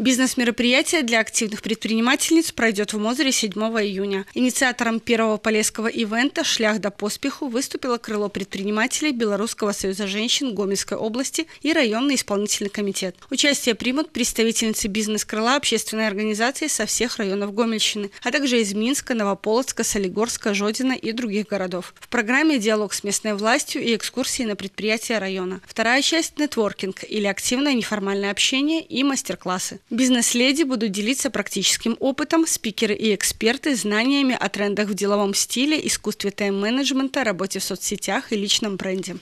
Бизнес-мероприятие для активных предпринимательниц пройдет в Мозыре 7 июня. Инициатором первого полесского ивента «Шлях до поспеху» выступило крыло предпринимателей Белорусского союза женщин Гомельской области и районный исполнительный комитет. Участие примут представительницы бизнес-крыла общественной организации со всех районов Гомельщины, а также из Минска, Новополоцка, Солигорска, Жодина и других городов. В программе диалог с местной властью и экскурсии на предприятия района. Вторая часть – нетворкинг или активное неформальное общение и мастер-классы. Бизнес-леди будут делиться практическим опытом, спикеры и эксперты знаниями о трендах в деловом стиле, искусстве тайм-менеджмента, работе в соцсетях и личном бренде.